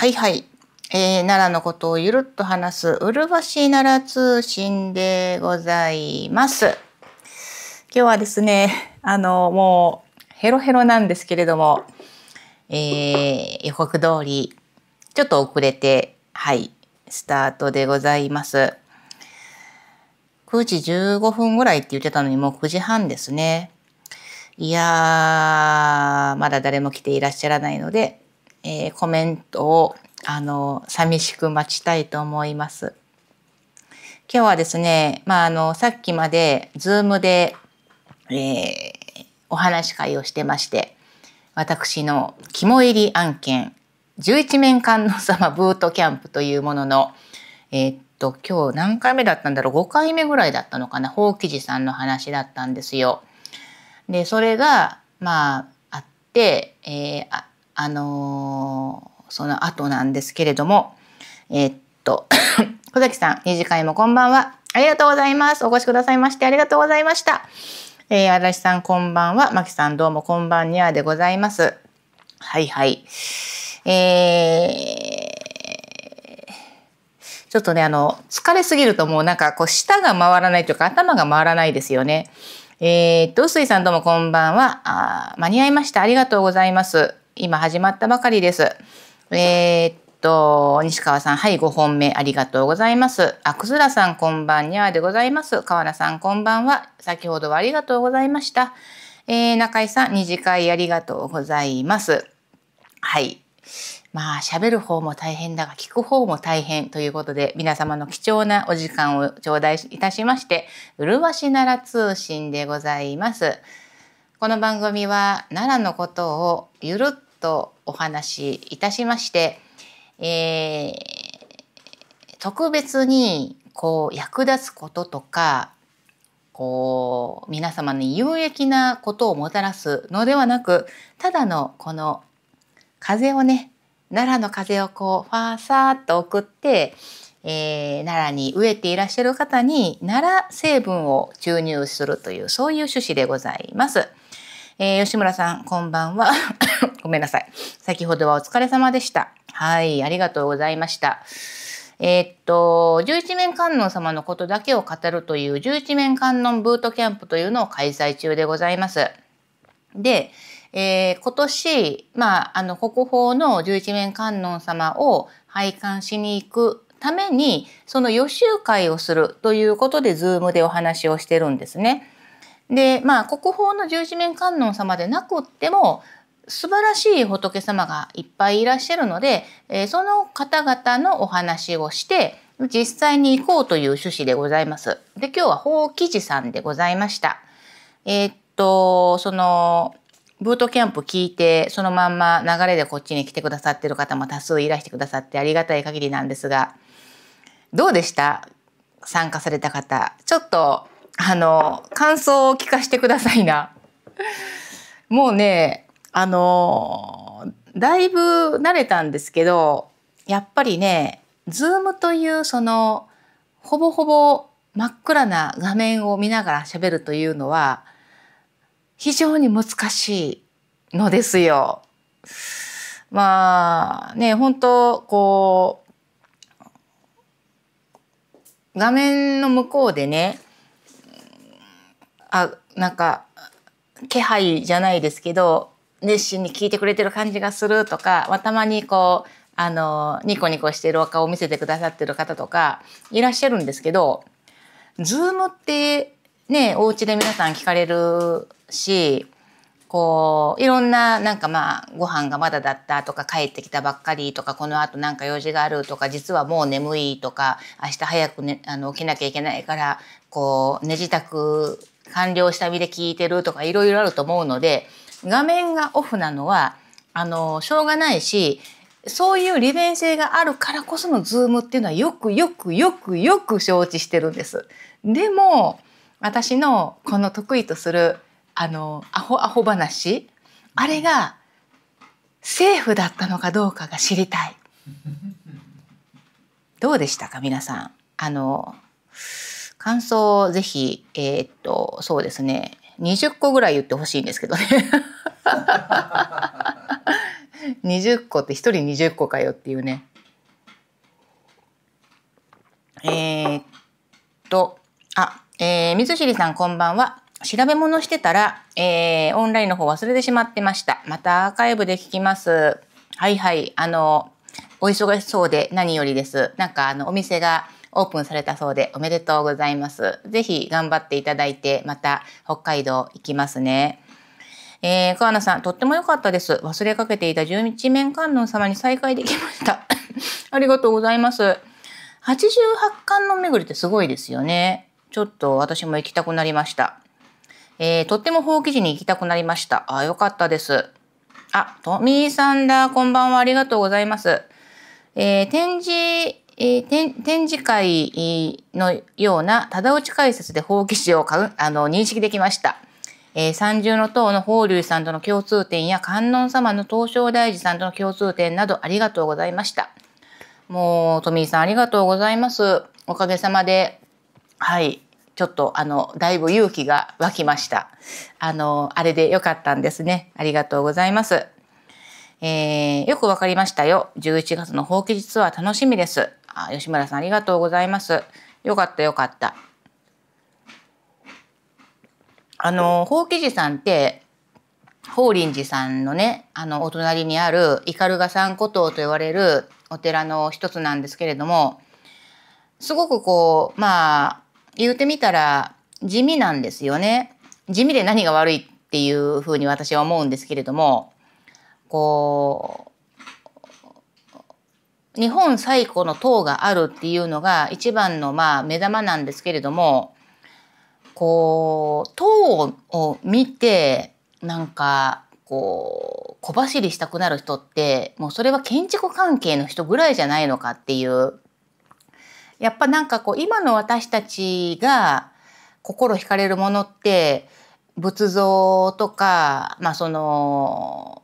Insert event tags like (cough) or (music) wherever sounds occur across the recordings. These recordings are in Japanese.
はいはい。えー、奈良のことをゆるっと話す、うるばし奈良通信でございます。今日はですね、(laughs) あの、もう、ヘロヘロなんですけれども、えー、予告通り、ちょっと遅れて、はい、スタートでございます。9時15分ぐらいって言ってたのに、もう9時半ですね。いやー、まだ誰も来ていらっしゃらないので、えー、コメントをあの寂しく待ちたいと思います。今日はですね、まあ、あのさっきまで Zoom で、えー、お話し会をしてまして私の肝入り案件11面観音様ブートキャンプというものの、えー、っと今日何回目だったんだろう5回目ぐらいだったのかな法事さんの話だったんですよ。でそれがまああって、えー、あのー、その後なんですけれども、えー、っと、(coughs) 小崎さん、二次会もこんばんは。ありがとうございます。お越しくださいましてありがとうございました。えー、足立さんこんばんは。まきさんどうもこんばんにゃでございます。はいはい。えー、ちょっとね、あの、疲れすぎるともうなんかこう、舌が回らないというか、頭が回らないですよね。えー、っと、うすいさんどうもこんばんは。あ間に合いました。ありがとうございます。今始まったばかりです。えー、っと、西川さん、はい、5本目ありがとうございます。あ、くずらさん、こんばんにゃでございます。河原さん、こんばんは。先ほどはありがとうございました。えー、中井さん、二次会ありがとうございます。はい。まあ、喋る方も大変だが、聞く方も大変ということで、皆様の貴重なお時間を頂戴いたしまして、うるわしなら通信でございます。この番組は、奈良のことをゆるっとお話しいたしまして、えー、特別にこう役立つこととかこう皆様に有益なことをもたらすのではなくただのこの風をね奈良の風をこうファーサーっと送って、えー、奈良に植えていらっしゃる方に奈良成分を注入するというそういう趣旨でございます。えー、吉村さんこんばんはごめんなさい。先ほどはお疲れ様でした。はい、ありがとうございました。えー、っと、十一面観音様のことだけを語るという十一面観音ブートキャンプというのを開催中でございます。で、えー、今年、まあ、あの、国宝の十一面観音様を拝観しに行くために、その予習会をするということで、ズームでお話をしてるんですね。で、まあ、国宝の十一面観音様でなくっても、素晴らしい仏様がいっぱいいらっしゃるので、えその方々のお話をして実際に行こうという趣旨でございます。で今日は法記事さんでございました。えー、っとそのブートキャンプ聞いてそのまんま流れでこっちに来てくださってる方も多数いらしてくださってありがたい限りなんですがどうでした参加された方ちょっとあの感想を聞かせてくださいな。もうねあのだいぶ慣れたんですけどやっぱりね Zoom というそのほぼほぼ真っ暗な画面を見ながら喋るというのは非常に難しいのですよ。まあね本当こう画面の向こうでねあなんか気配じゃないですけど熱心に聞いてくれてる感じがするとか、まあ、たまにこうあのニコニコしているお顔を見せてくださってる方とかいらっしゃるんですけどズームってねお家で皆さん聞かれるしこういろんななんかまあご飯がまだだったとか帰ってきたばっかりとかこのあとんか用事があるとか実はもう眠いとか明日早く、ね、あの起きなきゃいけないからこう寝支度完了した身で聞いてるとかいろいろあると思うので画面がオフなのはあのしょうがないしそういう利便性があるからこそのズームっていうのはよくよくよくよく承知してるんです。でも私のこの得意とするあのアホアホ話あれが政府だったのかどうかが知りたい。(laughs) どうでしたか皆さん。あの感想をぜひえー、っとそうですね20個ぐらい言ってほしいんですけどね20 (laughs) 個って1人20個かよっていうねえー、っとあえー、水尻さんこんばんは調べ物してたら、えー、オンラインの方忘れてしまってましたまたアーカイブで聞きますはいはいあのお忙しそうで何よりですなんかあのお店がオープンされたそうでおめでとうございます。ぜひ頑張っていただいて、また北海道行きますね。えー、川名さん、とっても良かったです。忘れかけていた十一面観音様に再会できました。(laughs) ありがとうございます。八十八巻の巡りってすごいですよね。ちょっと私も行きたくなりました。えー、とっても放棄地に行きたくなりました。あ、よかったです。あ、トミーさんだ。こんばんは。ありがとうございます。えー、展示えー、展示会のような忠ち解説で放棄詩をあの認識できました。えー、三重の塔の法隆さんとの共通点や観音様の東照大寺さんとの共通点などありがとうございました。もう、トミーさんありがとうございます。おかげさまで、はい、ちょっとあの、だいぶ勇気が湧きました。あの、あれでよかったんですね。ありがとうございます。えー、よくわかりましたよ。11月の放棄実は楽しみです。あ、吉村さんありがとうございます。よかったよかった。あの、法う寺さんって、法輪寺さんのね、あの、お隣にある、斑鳩さん古塔と言われるお寺の一つなんですけれども、すごくこう、まあ、言うてみたら、地味なんですよね。地味で何が悪いっていうふうに私は思うんですけれども、こう日本最古の塔があるっていうのが一番のまあ目玉なんですけれどもこう塔を見てなんかこう小走りしたくなる人ってもうそれは建築関係の人ぐらいじゃないのかっていうやっぱなんかこう今の私たちが心惹かれるものって仏像とか、まあ、その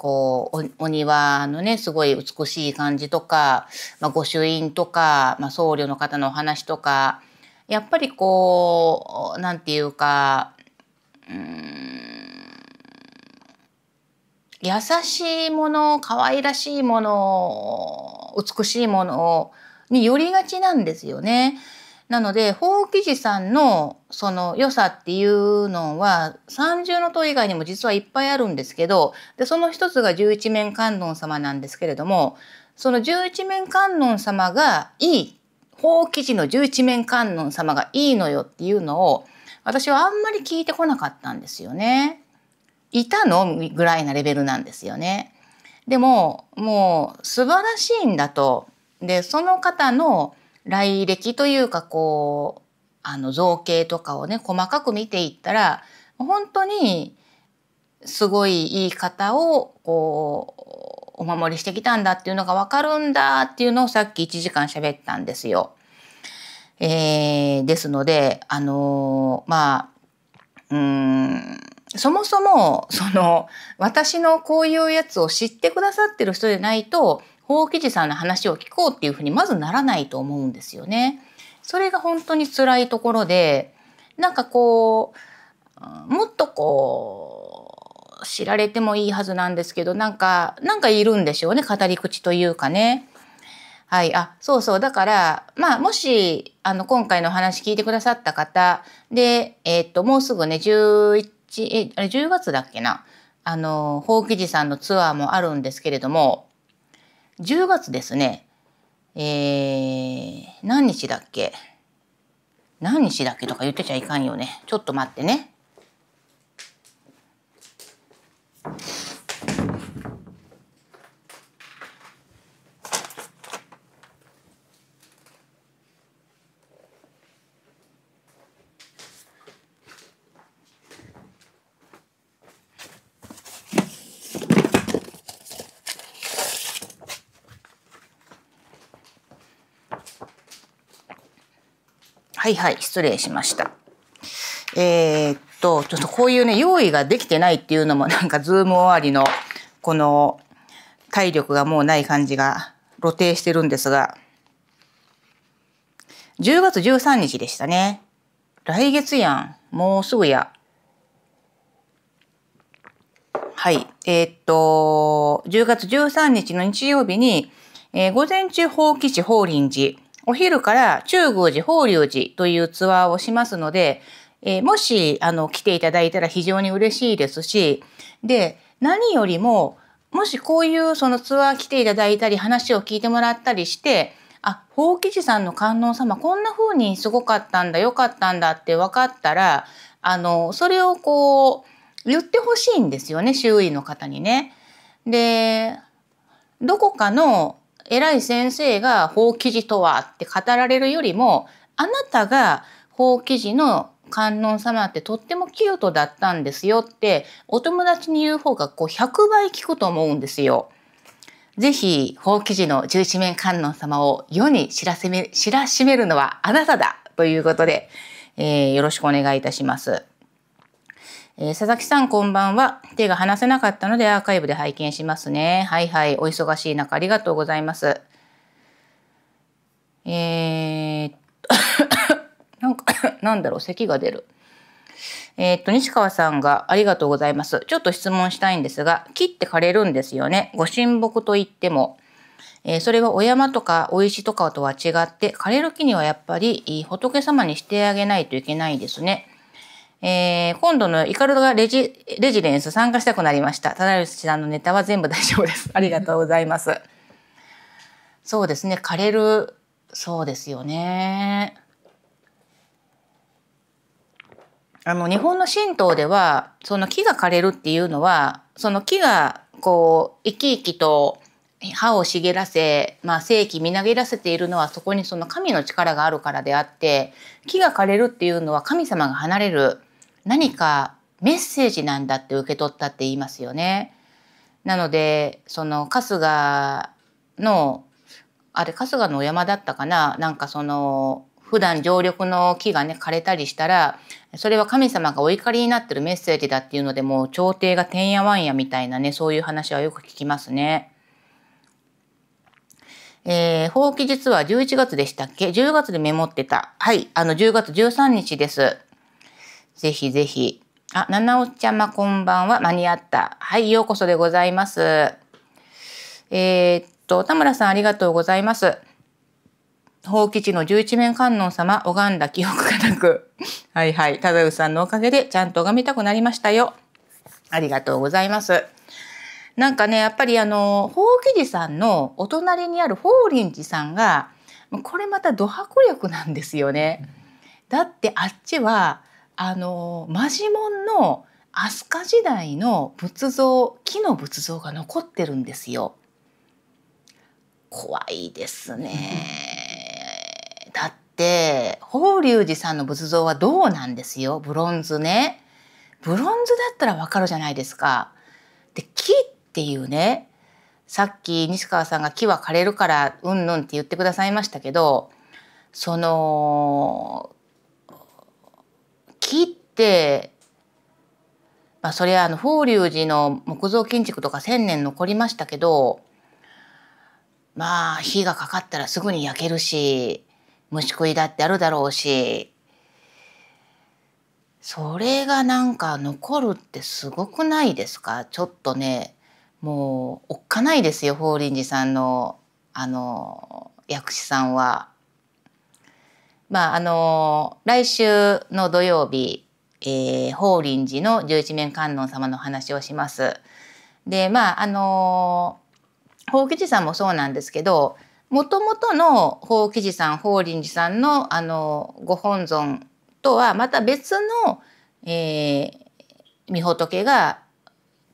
こうお庭のねすごい美しい感じとか、まあ、御朱印とか、まあ、僧侶の方のお話とかやっぱりこう何て言うかうん優しいもの可愛らしいもの美しいものに寄りがちなんですよね。なので、法記事さんのその良さっていうのは、三重の塔以外にも実はいっぱいあるんですけど、で、その一つが十一面観音様なんですけれども、その十一面観音様がいい、法記事の十一面観音様がいいのよっていうのを、私はあんまり聞いてこなかったんですよね。いたのぐらいなレベルなんですよね。でも、もう素晴らしいんだと。で、その方の来歴というかこうあの造形とかをね細かく見ていったら本当にすごいいい方をこうお守りしてきたんだっていうのが分かるんだっていうのをさっき1時間喋ったんですよ。えー、ですのであのー、まあうんそもそもその私のこういうやつを知ってくださってる人でないと法記事さんの話を聞こうっていうふうにまずならないと思うんですよね。それが本当に辛いところでなんかこうもっとこう知られてもいいはずなんですけどなんかなんかいるんでしょうね語り口というかね。はい、あそうそうだからまあもしあの今回のお話聞いてくださった方で、えー、っともうすぐね11えあれ10月だっけなあの法記事さんのツアーもあるんですけれども10月ですね、えー、何日だっけ何日だっけとか言ってちゃいかんよね。ちょっと待ってね。はいはい、失礼しました。えー、っと、ちょっとこういうね、用意ができてないっていうのもなんかズーム終わりの、この、体力がもうない感じが露呈してるんですが、10月13日でしたね。来月やん。もうすぐや。はい。えー、っと、10月13日の日曜日に、えー、午前中、法棄地、法輪寺、お昼から中宮寺、法隆寺というツアーをしますので、えー、もし、あの、来ていただいたら非常に嬉しいですし、で、何よりも、もしこういうそのツアー来ていただいたり、話を聞いてもらったりして、あ、法吉さんの観音様、こんな風にすごかったんだ、良かったんだって分かったら、あの、それをこう、言ってほしいんですよね、周囲の方にね。で、どこかの偉い先生が法記事とはって語られるよりもあなたが法記事の観音様ってとってもキュートだったんですよってお友達に言う方がこう100倍聞くと思うんですよ。ぜひ、法記事の十一面観音様を世に知らめ、しめるのはあなただということで、えー、よろしくお願いいたします。えー、佐々木さんこんばんは。手が離せなかったのでアーカイブで拝見しますね。はいはい。お忙しい中ありがとうございます。えー、なんか、(coughs) なんだろう、咳が出る。えー、っと、西川さんがありがとうございます。ちょっと質問したいんですが、木って枯れるんですよね。ご神木といっても。えー、それはお山とかお石とかとは違って、枯れる木にはやっぱり仏様にしてあげないといけないですね。えー、今度のイカルドがレジレジデンス参加したくなりました。田中さんのネタは全部大丈夫です。ありがとうございます。そうですね、枯れる、そうですよね。あの、日本の神道では、その木が枯れるっていうのは、その木が、こう、生き生きと歯を茂らせ、まあ、生気みなぎらせているのは、そこにその神の力があるからであって、木が枯れるっていうのは神様が離れる。何かメッセージなんだって受け取ったって言いますよね。なのでその春日のあれ春日のお山だったかななんかその普段常緑の木がね枯れたりしたらそれは神様がお怒りになってるメッセージだっていうのでもう朝廷がてんやわんやみたいなねそういう話はよく聞きますね。えー、法規実は11月でしたっけ ?10 月でメモってた。はい、あの10月13日です。ぜひぜひ。あ、七尾ちゃまこんばんは。間に合った。はい、ようこそでございます。えー、っと、田村さんありがとうございます。法吉の十一面観音様、拝んだ記憶がなく。(laughs) はいはい。忠夫さんのおかげでちゃんと拝みたくなりましたよ。ありがとうございます。なんかね、やっぱりあの、法吉寺さんのお隣にある法輪寺さんが、これまたド迫力なんですよね。だってあっちは、あのマジモンの飛鳥時代の仏像木の仏像が残ってるんですよ。怖いですね。だって法隆寺さんの仏像は銅なんですよブロンズね。ブロンズだったらわかるじゃないですか。で木っていうねさっき西川さんが木は枯れるからうんぬんって言ってくださいましたけどその木って、まあ、それはあの法隆寺の木造建築とか1,000年残りましたけどまあ火がかかったらすぐに焼けるし虫食いだってあるだろうしそれがなんか残るってすごくないですかちょっとねもうおっかないですよ法輪寺さんのあの薬師さんは。まああの来週の土曜日、えー、法輪寺の十一面観音様の話をします。でまああの法吉さんもそうなんですけどもともとの法吉さん法輪寺さんのあのご本尊とはまた別の、えー、御仏が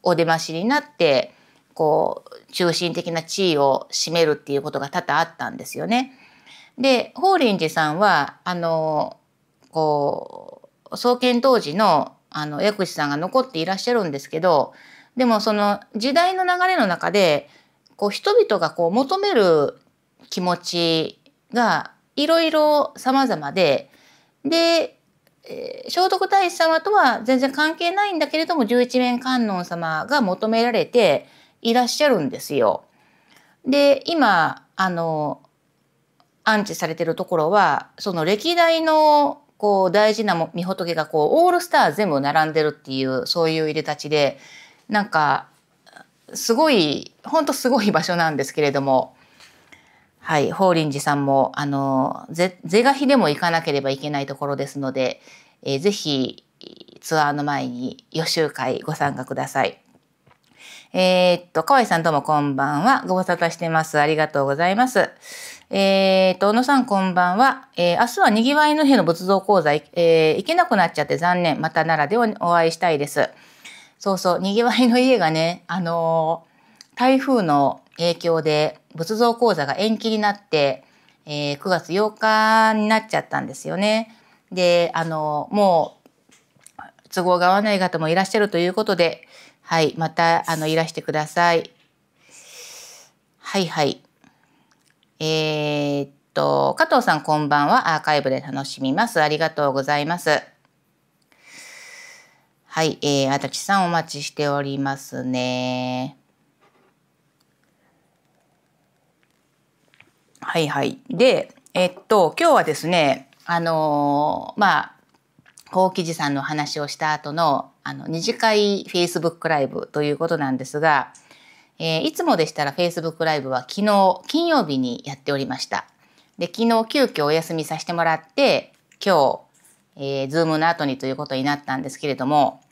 お出ましになってこう中心的な地位を占めるっていうことが多々あったんですよね。で法輪寺さんはあのこう創建当時のあの薬師さんが残っていらっしゃるんですけどでもその時代の流れの中でこう人々がこう求める気持ちがいろいろ様々でで、え聖徳太子様とは全然関係ないんだけれども十一面観音様が求められていらっしゃるんですよ。で今あの安置されてるところは、その歴代のこう大事な御仏がこうオールスター全部並んでるっていうそういう入れ立ちでなんかすごい本当すごい場所なんですけれども、はい、法輪寺さんもあの是が非でも行かなければいけないところですので、えー、ぜひツアーの前に予習会ご参加ください。えー、っと、河合さんどうもこんばんは。ご無沙汰してます。ありがとうございます。えー、と、小野さんこんばんは。えー、明日はにぎわいの日の仏像講座、えー、行けなくなっちゃって残念。また奈良でお会いしたいです。そうそう、にぎわいの家がね、あのー、台風の影響で仏像講座が延期になって、えー、9月8日になっちゃったんですよね。で、あのー、もう、都合が合わない方もいらっしゃるということで、はい、また、あの、いらしてください。はいはい。えー、っと、加藤さんこんばんは。アーカイブで楽しみます。ありがとうございます。はい、えー、足立さんお待ちしておりますね。はいはい。で、えっと、今日はですね、あのー、まあ、高記事さんの話をした後の、あの、二次会フェイスブックライブということなんですが、えー、いつもでしたら Facebook ライブは昨日、金曜日にやっておりました。で、昨日急遽お休みさせてもらって、今日、えー、ズームの後にということになったんですけれども、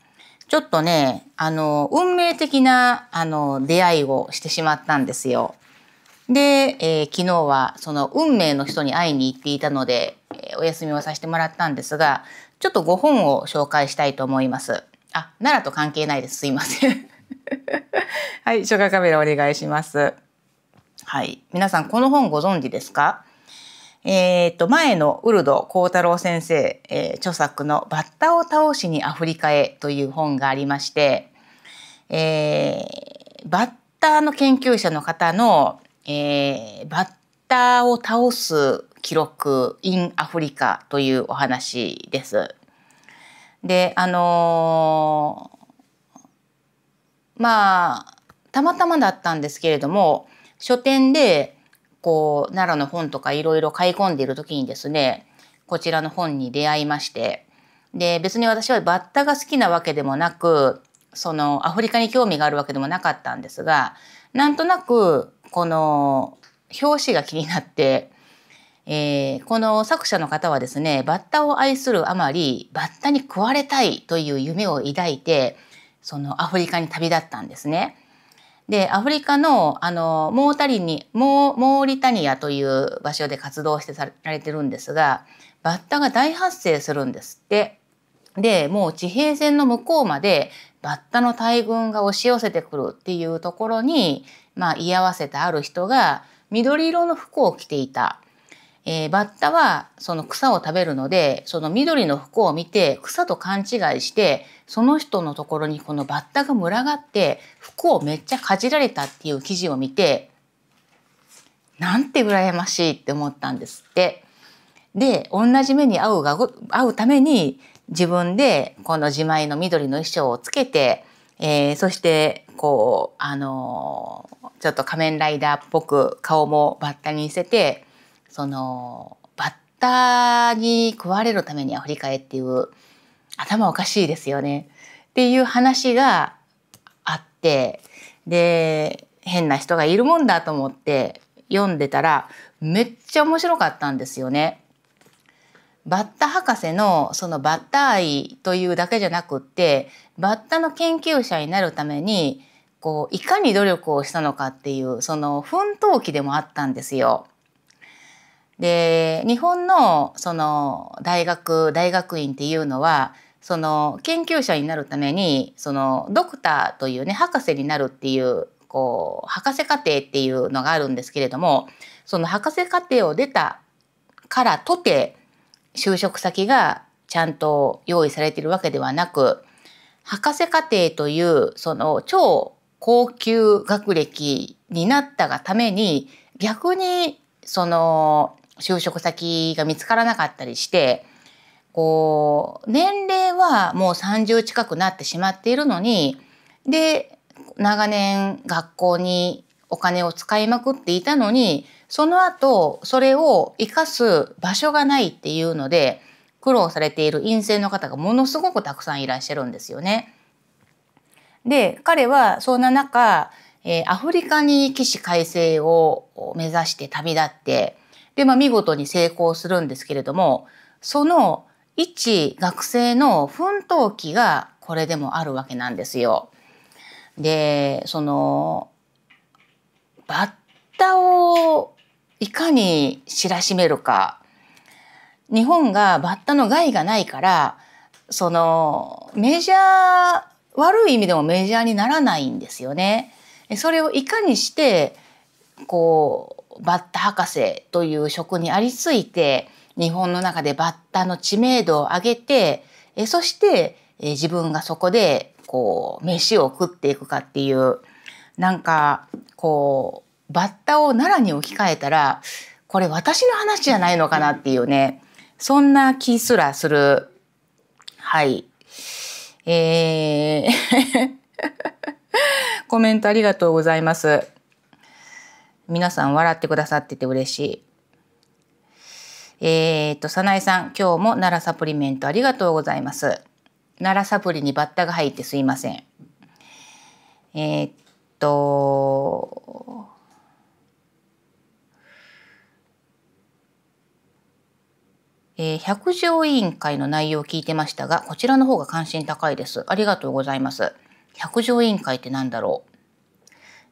ちょっとね、あの、運命的な、あの、出会いをしてしまったんですよ。で、えー、昨日はその運命の人に会いに行っていたので、えー、お休みをさせてもらったんですが、ちょっとご本を紹介したいと思います。あ、奈良と関係ないです。すいません。はい、書画カメラお願いします。はい、皆さんこの本ご存知ですか？えっ、と前のウルド幸太郎先生、えー、著作の「バッタを倒しにアフリカへ」という本がありまして、えー、バッターの研究者の方の、えー、バッターを倒す記録 in アフリカというお話です。であのーまあたまたまだったんですけれども書店でこう奈良の本とかいろいろ買い込んでいる時にですねこちらの本に出会いましてで別に私はバッタが好きなわけでもなくそのアフリカに興味があるわけでもなかったんですがなんとなくこの表紙が気になって、えー、この作者の方はですねバッタを愛するあまりバッタに食われたいという夢を抱いてそのアフリカに旅立ったんですね。でアフリカのあのモータリにモーリタニアという場所で活動してさられてるんですがバッタが大発生するんですって。でもう地平線の向こうまでバッタの大群が押し寄せてくるっていうところに、まあ、居合わせたある人が緑色の服を着ていたえー、バッタはその草を食べるので、その緑の服を見て草と勘違いして、その人のところにこのバッタが群がって服をめっちゃかじられたっていう記事を見て、なんて羨ましいって思ったんですって。で、同じ目に合うが会うために自分でこの自前の緑の衣装をつけて、えー、そしてこう、あのー、ちょっと仮面ライダーっぽく顔もバッタに似せて、そのバッタに食われるためにアフリカへっていう頭おかしいですよねっていう話があってで変な人がいるもんだと思って読んでたらめっちゃ面白かったんですよね。バッタ博士のそのバッタ愛というだけじゃなくってバッタの研究者になるためにこういかに努力をしたのかっていうその奮闘期でもあったんですよ。で日本のその大学大学院っていうのはその研究者になるためにそのドクターというね博士になるっていうこう博士課程っていうのがあるんですけれどもその博士課程を出たからとて就職先がちゃんと用意されているわけではなく博士課程というその超高級学歴になったがために逆にその就職先が見つからなかったりして、こう、年齢はもう30近くなってしまっているのに、で、長年学校にお金を使いまくっていたのに、その後、それを活かす場所がないっていうので、苦労されている陰性の方がものすごくたくさんいらっしゃるんですよね。で、彼はそんな中、えアフリカに起死回生を目指して旅立って、で、まあ、見事に成功するんですけれども、その一学生の奮闘期がこれでもあるわけなんですよ。で、その、バッタをいかに知らしめるか。日本がバッタの害がないから、その、メジャー、悪い意味でもメジャーにならないんですよね。それをいかにして、こう、バッタ博士という職にありついて、日本の中でバッタの知名度を上げて、えそして、え自分がそこで、こう、飯を食っていくかっていう、なんか、こう、バッタを奈良に置き換えたら、これ私の話じゃないのかなっていうね、そんな気すらする。はい。えー (laughs) コメントありがとうございます。皆さん笑ってくださってて嬉しい。えー、っと、さなえさん、今日も奈良サプリメントありがとうございます。奈良サプリにバッタが入ってすいません。えー、っと、えー、百条委員会の内容を聞いてましたが、こちらの方が関心高いです。ありがとうございます。百条委員会って何だろう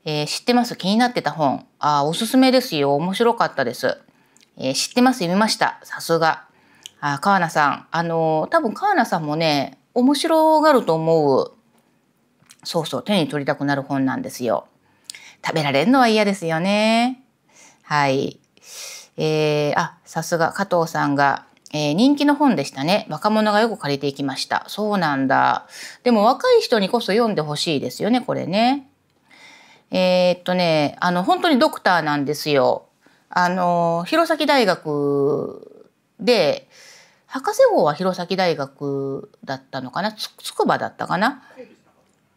えー、知ってます気になってた本。あおすすめですよ。面白かったです。えー、知ってます読みました。さすが。あ川名さん。あのー、多分川名さんもね、面白がると思う。そうそう、手に取りたくなる本なんですよ。食べられるのは嫌ですよね。はい。えー、あ、さすが加藤さんが、えー、人気の本でしたね。若者がよく借りていきました。そうなんだ。でも若い人にこそ読んでほしいですよね、これね。えー、っとね、あの、本当にドクターなんですよ。あの、弘前大学で、博士号は弘前大学だったのかな筑波だったかな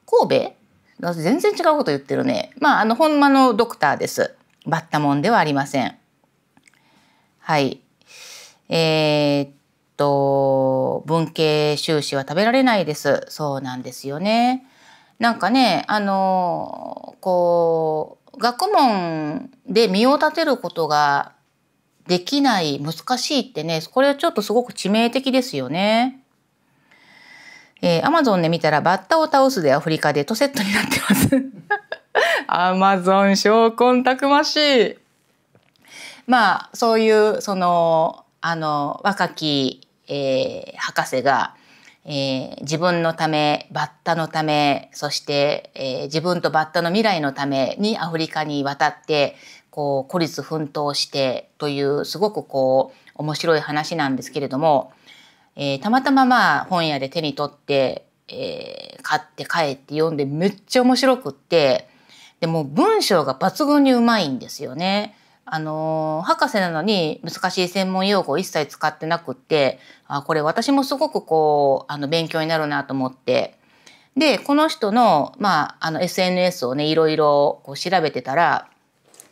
神戸全然違うこと言ってるね。まあ、あの、ほんまのドクターです。バッタモンではありません。はい。えー、っと、文系修士は食べられないです。そうなんですよね。なんかねあのこう学問で身を立てることができない難しいってねこれはちょっとすごく致命的ですよね。えー、アマゾンで見たらバッタを倒すでアフリカでとセットになってます。(laughs) アマゾン、昇魂たくましい。まあそういうそのあの若き、えー、博士がえー、自分のため、バッタのため、そして、えー、自分とバッタの未来のためにアフリカに渡って、こう、孤立奮闘してという、すごくこう、面白い話なんですけれども、えー、たまたままあ、本屋で手に取って、え買って帰って読んでめっちゃ面白くって、でも文章が抜群にうまいんですよね。あの博士なのに難しい専門用語を一切使ってなくってあこれ私もすごくこうあの勉強になるなと思ってでこの人の,、まあ、あの SNS をねいろいろこう調べてたら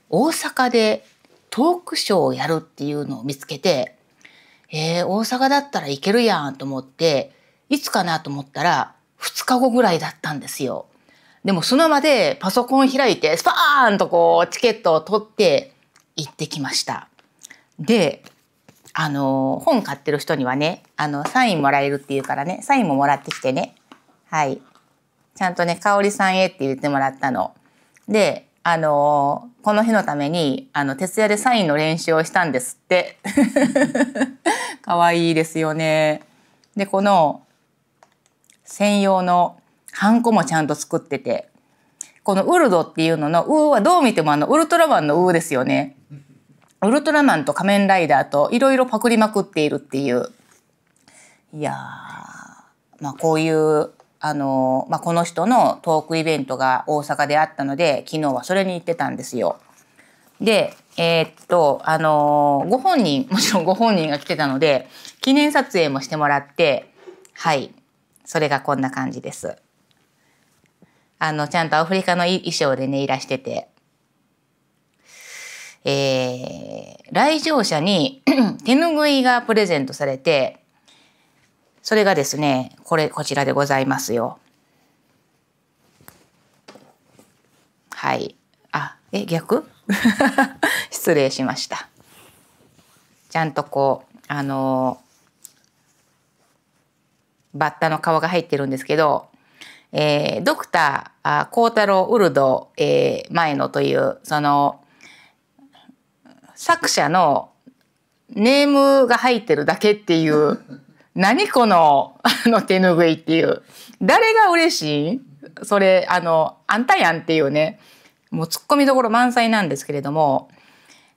大阪でトークショーをやるっていうのを見つけて、えー、大阪だったらいけるやんと思っていつかなと思ったら2日後ぐらいだったんですよ。でもその場でパソコン開いてスパーンとこうチケットを取って行ってきました。であの本買ってる人にはねあのサインもらえるっていうからねサインももらってきてねはいちゃんとね「かおりさんへ」って言ってもらったの。であのこの日のためにあの徹夜でサインの練習をしたんですって。(laughs) かわいいですよね。でこの専用のハンコもちゃんと作っててこのウルドっていうのの「ウー」はどう見てもあのウルトラマンの「ウー」ですよね。ウルトラマンと仮面ライダーといろいろパクりまくっているっていういやまあこういうあのまあ、この人のトークイベントが大阪であったので昨日はそれに行ってたんですよ。で、えー、っと、あのー、ご本人、(laughs) もちろんご本人が来てたので、記念撮影もしてもらって、はい、それがこんな感じです。あの、ちゃんとアフリカの衣装でね、いらしてて、えー、来場者に (clears throat) 手ぬぐいがプレゼントされて、それがですね、これ、こちらでございますよ。はい。あ、え、逆 (laughs) 失礼しました。ちゃんとこう、あのー、バッタの皮が入ってるんですけど、えー、ドクター孝太郎ウルド、えー、前野というその作者のネームが入ってるだけっていう (laughs) 何このあの手ぬぐいっていう誰が嬉しいそれあのあんたやんっていうねもうツッコミどころ満載なんですけれども、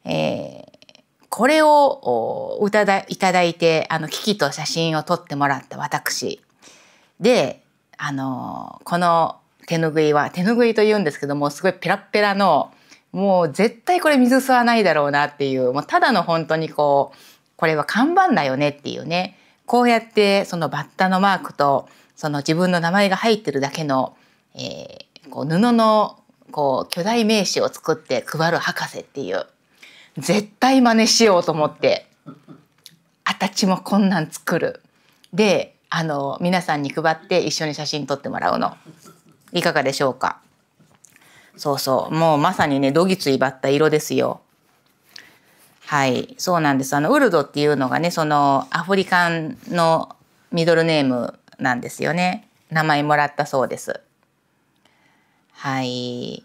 えー、これをいただいただいてあの機器と写真を撮ってもらった私であのこの手ぬぐいは手ぬぐいというんですけどもすごいペラペラのもう絶対これ水吸わないだろうなっていうもうただの本当にこうこれは看板だよねっていうねこうやってそのバッタのマークとその自分の名前が入ってるだけの、えー、こう布のこう巨大名刺を作って配る博士っていう絶対真似しようと思ってあたちもこんなん作るであの皆さんに配って一緒に写真撮ってもらうのいかがでしょうかそうそう。もうまさにね、どぎついばった色ですよ。はい。そうなんです。あの、ウルドっていうのがね、そのアフリカンのミドルネームなんですよね。名前もらったそうです。はい。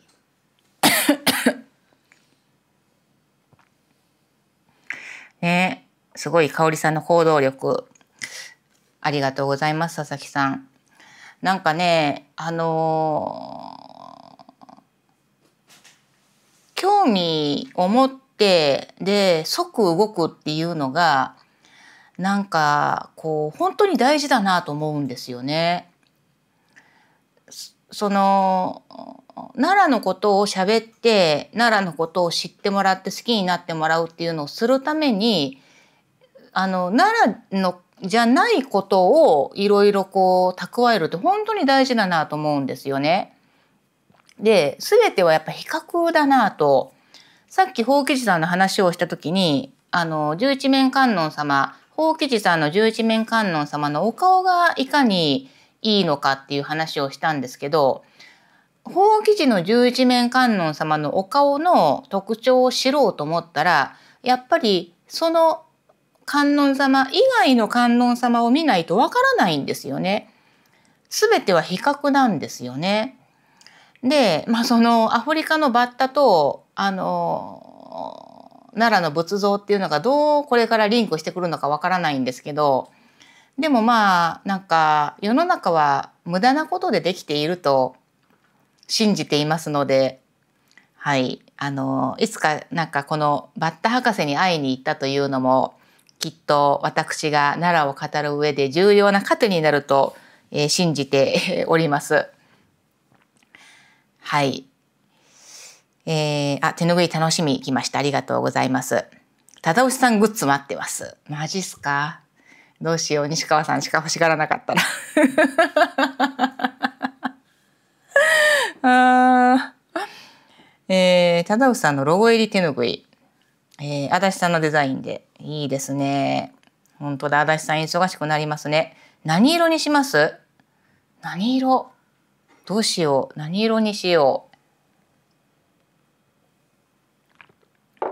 ね、すごい香織さんの行動力。ありがとうございます、佐々木さん。なんかね、あのー興味を持ってで即動くっていうのがなんかこう本当に大事だなと思うんですよね。その奈良のことを喋って奈良のことを知ってもらって好きになってもらうっていうのをするためにあの奈良のじゃないことをいろいろこう蓄えるって本当に大事だなと思うんですよね。で、全てはやっぱ比較だなと、さっき法吉さんの話をした時に、あの、十一面観音様、法吉さんの十一面観音様のお顔がいかにいいのかっていう話をしたんですけど、法吉の十一面観音様のお顔の特徴を知ろうと思ったら、やっぱりその観音様以外の観音様を見ないとわからないんですよね。全ては比較なんですよね。で、まあ、そのアフリカのバッタとあの奈良の仏像っていうのがどうこれからリンクしてくるのかわからないんですけどでもまあなんか世の中は無駄なことでできていると信じていますので、はい、あのいつかなんかこのバッタ博士に会いに行ったというのもきっと私が奈良を語る上で重要な糧になると、えー、信じております。はい。えー、あ、手ぬぐい楽しみ来ました。ありがとうございます。忠牛さんグッズ待ってます。マジっすかどうしよう。西川さんしか欲しがらなかったら。(laughs) あえー、忠牛さんのロゴ入り手ぬぐい。えー、足立さんのデザインで。いいですね。本当だ。足立さん忙しくなりますね。何色にします何色どうしよう何色にしよう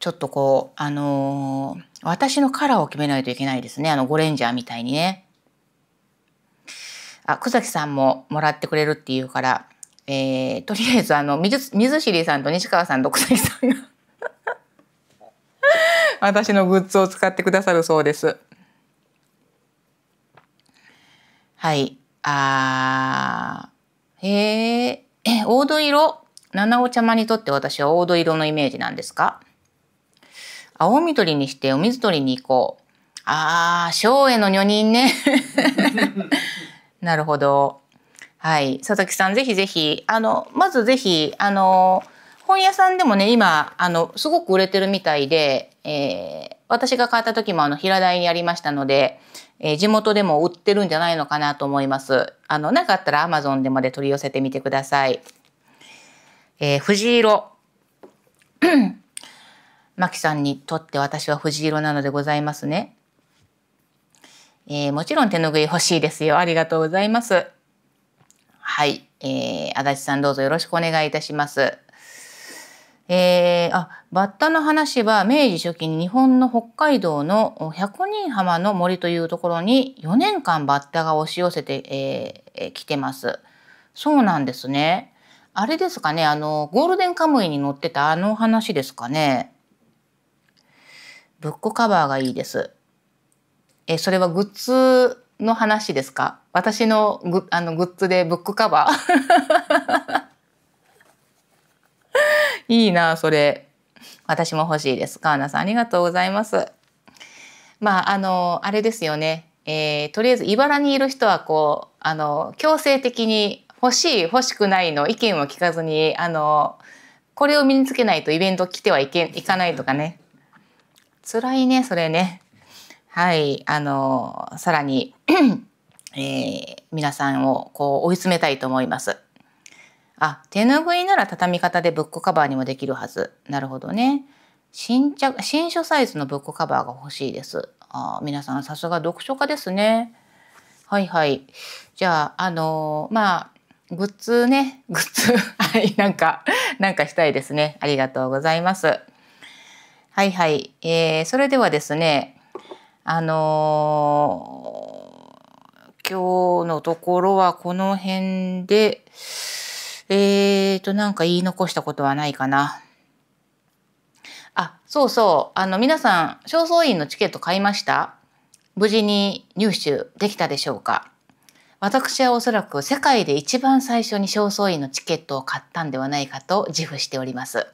ちょっとこうあのー、私のカラーを決めないといけないですねあのゴレンジャーみたいにねあ久崎さんももらってくれるっていうからえー、とりあえずあの水水尻さんと西川さんと久崎さんが (laughs) 私のグッズを使ってくださるそうです。はい。あー、へえ、え、黄土色七尾ちゃまにとって私は黄土色のイメージなんですか青緑にしてお水取りに行こう。あー、昭恵の女人ね。(laughs) なるほど。はい。佐々木さん、ぜひぜひ、あの、まずぜひ、あの、本屋さんでもね、今、あの、すごく売れてるみたいで、えー、私が買った時もあの、平台にありましたので、えー、地元でも売ってるんじゃないのかなと思います。あの、なかったら Amazon でまで取り寄せてみてください。えー、藤色。(coughs) マキさんにとって私は藤色なのでございますね。えー、もちろん手ぬぐい欲しいですよ。ありがとうございます。はい。えー、足立さんどうぞよろしくお願いいたします。えー、あバッタの話は明治初期に日本の北海道の百人浜の森というところに4年間バッタが押し寄せてき、えー、来てます。そうなんですね。あれですかね、あの、ゴールデンカムイに乗ってたあの話ですかね。ブックカバーがいいです。えそれはグッズの話ですか私のグあのグッズでブックカバー (laughs) いいなそれ私も欲しいです川名さんありがとうございますまああのあれですよね、えー、とりあえず茨にいる人はこうあの強制的に欲しい欲しくないの意見を聞かずにあのこれを身につけないとイベント来てはいけ行かないとかね辛いねそれねはいあのさらにえー、皆さんをこう追い詰めたいと思います。あ、手ぬぐいなら畳み方でブックカバーにもできるはず。なるほどね。新着、新書サイズのブックカバーが欲しいです。あ皆さんさすが読書家ですね。はいはい。じゃあ、あのー、まあ、グッズね、(laughs) グッズ、はい、なんか、なんかしたいですね。ありがとうございます。はいはい。えー、それではですね、あのー、今日のところはこの辺で、えーと、なんか言い残したことはないかな。あ、そうそう。あの、皆さん、正倉院のチケット買いました無事に入手できたでしょうか私はおそらく世界で一番最初に正倉院のチケットを買ったんではないかと自負しております。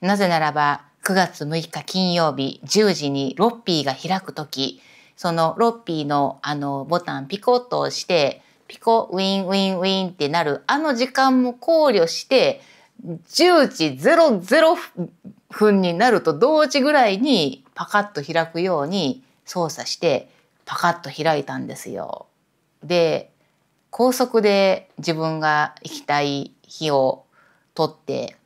なぜならば、9月6日金曜日10時にロッピーが開くとき、そのロッピーのあのボタンピコッと押して、ピコウィンウィンウィンってなるあの時間も考慮して10時00分になると同時ぐらいにパカッと開くように操作してパカッと開いたんですよ。で高速で自分が行きたい日を取って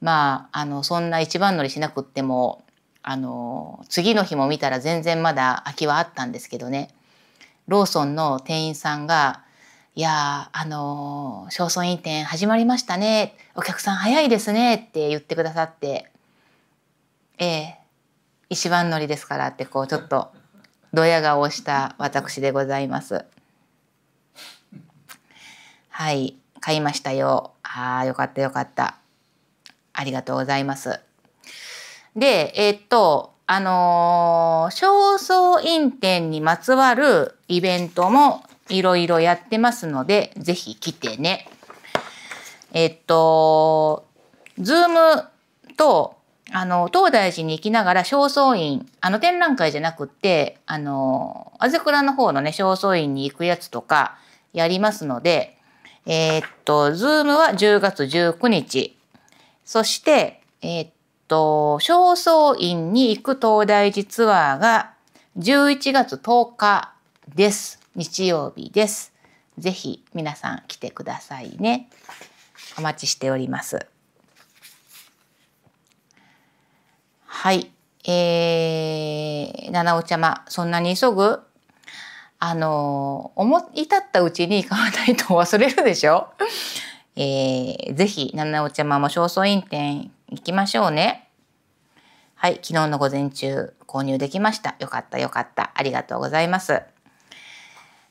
まああのそんな一番乗りしなくってもあの次の日も見たら全然まだ空きはあったんですけどねローソンの店員さんがいやあのー、正倉院展始まりましたね。お客さん早いですね」って言ってくださって「ええ石番乗りですから」ってこうちょっとドヤ顔した私でございます。はい買いましたよ。ああよかったよかった。ありがとうございます。でえー、っとあのー、正倉院展にまつわるイベントもいろいろやってますので、ぜひ来てね。えっと、ズームと、あの、東大寺に行きながら、正倉院、あの、展覧会じゃなくって、あの、あぜくらの方のね、正倉院に行くやつとか、やりますので、えー、っと、ズームは10月19日。そして、えー、っと、正倉院に行く東大寺ツアーが11月10日です。日曜日です。ぜひ皆さん来てくださいね。お待ちしております。はい。えー、七尾ちゃま、そんなに急ぐあの、思い立ったうちに買わないと忘れるでしょえー、ぜひ、七尾ちゃまも正倉院店行きましょうね。はい、昨日の午前中購入できました。よかったよかった。ありがとうございます。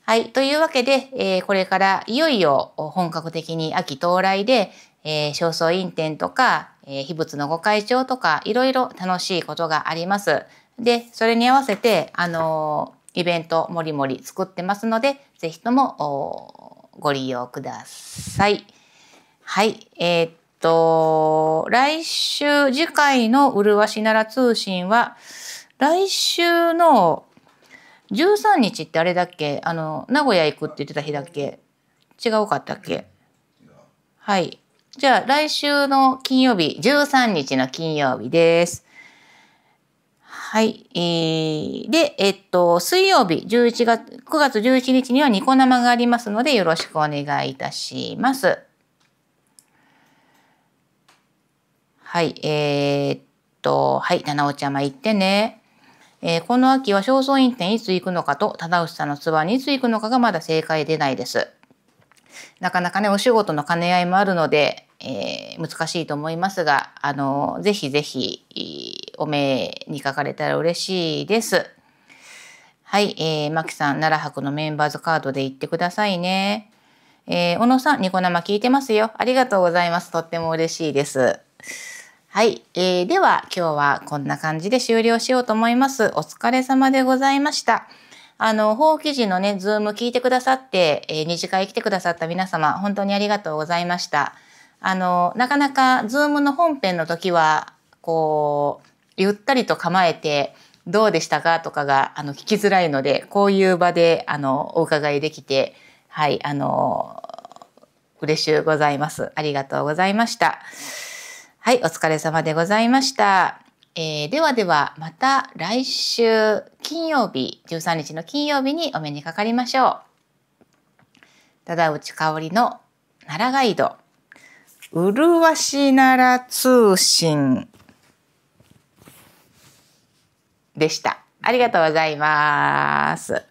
はい。というわけで、えー、これからいよいよ本格的に秋到来で、えー、焦燥院展とか、えー、秘仏のご開帳とか、いろいろ楽しいことがあります。で、それに合わせて、あのー、イベントもりもり作ってますので、ぜひともご利用ください。はい。えー、っと、来週、次回のうるわしなら通信は、来週の13日ってあれだっけあの名古屋行くって言ってた日だっけ違うかったっけはいじゃあ来週の金曜日13日の金曜日です。はい。えー、で、えっと、水曜日、11月、9月11日にはニコ生がありますので、よろしくお願いいたします。はい。えー、っと、はい。七尾ちゃま行ってね。えー、この秋は正倉院展いつ行くのかと、忠内さんのツアーにいつ行くのかがまだ正解出ないです。なかなかね、お仕事の兼ね合いもあるので、えー、難しいと思いますが、あの、ぜひぜひ、お目にかかれたら嬉しいです。はい、えー、マキさん、奈良博のメンバーズカードで行ってくださいね。えー、小野さん、ニコ生聞いてますよ。ありがとうございます。とっても嬉しいです。はい、えー、では今日はこんな感じで終了しようと思います。お疲れ様でございました。あの、法記事のね、ズーム聞いてくださって、えー、二次会来てくださった皆様、本当にありがとうございました。あの、なかなかズームの本編の時は、こう、ゆったりと構えて、どうでしたかとかが、あの、聞きづらいので、こういう場で、あの、お伺いできて、はい、あの、嬉しゅうございます。ありがとうございました。はい、お疲れ様でございました。えー、ではでは、また来週金曜日、13日の金曜日にお目にかかりましょう。ただうち香りの奈良ガイド、うるわし奈良通信でした。ありがとうございます。